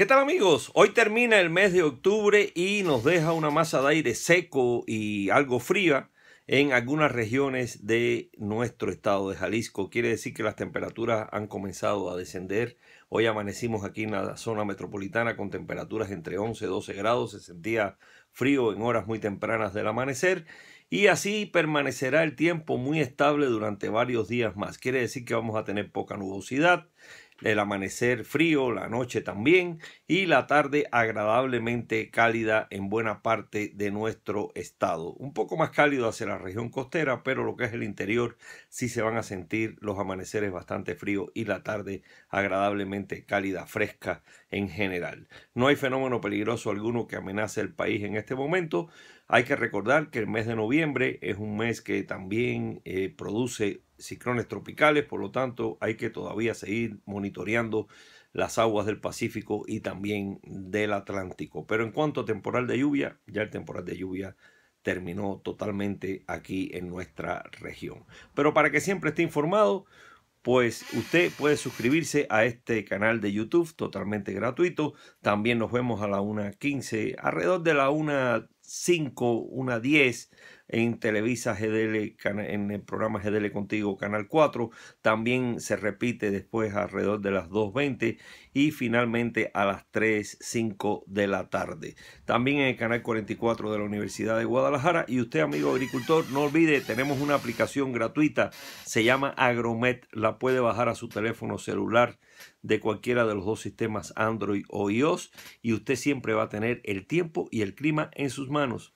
¿Qué tal amigos? Hoy termina el mes de octubre y nos deja una masa de aire seco y algo fría en algunas regiones de nuestro estado de Jalisco. Quiere decir que las temperaturas han comenzado a descender. Hoy amanecimos aquí en la zona metropolitana con temperaturas entre 11 y 12 grados. Se sentía frío en horas muy tempranas del amanecer. Y así permanecerá el tiempo muy estable durante varios días más. Quiere decir que vamos a tener poca nubosidad el amanecer frío, la noche también y la tarde agradablemente cálida en buena parte de nuestro estado. Un poco más cálido hacia la región costera, pero lo que es el interior sí se van a sentir los amaneceres bastante fríos y la tarde agradablemente cálida, fresca en general. No hay fenómeno peligroso alguno que amenace el país en este momento. Hay que recordar que el mes de noviembre es un mes que también eh, produce ciclones tropicales, por lo tanto hay que todavía seguir monitoreando las aguas del Pacífico y también del Atlántico. Pero en cuanto a temporal de lluvia, ya el temporal de lluvia terminó totalmente aquí en nuestra región. Pero para que siempre esté informado, pues usted puede suscribirse a este canal de YouTube totalmente gratuito. También nos vemos a la 1.15, alrededor de la 1 5, una 10 en Televisa GDL, en el programa GDL Contigo, Canal 4. También se repite después alrededor de las 2.20 y finalmente a las 3.05 de la tarde. También en el Canal 44 de la Universidad de Guadalajara. Y usted, amigo agricultor, no olvide, tenemos una aplicación gratuita, se llama Agromet, la puede bajar a su teléfono celular de cualquiera de los dos sistemas Android o iOS y usted siempre va a tener el tiempo y el clima en sus manos humanos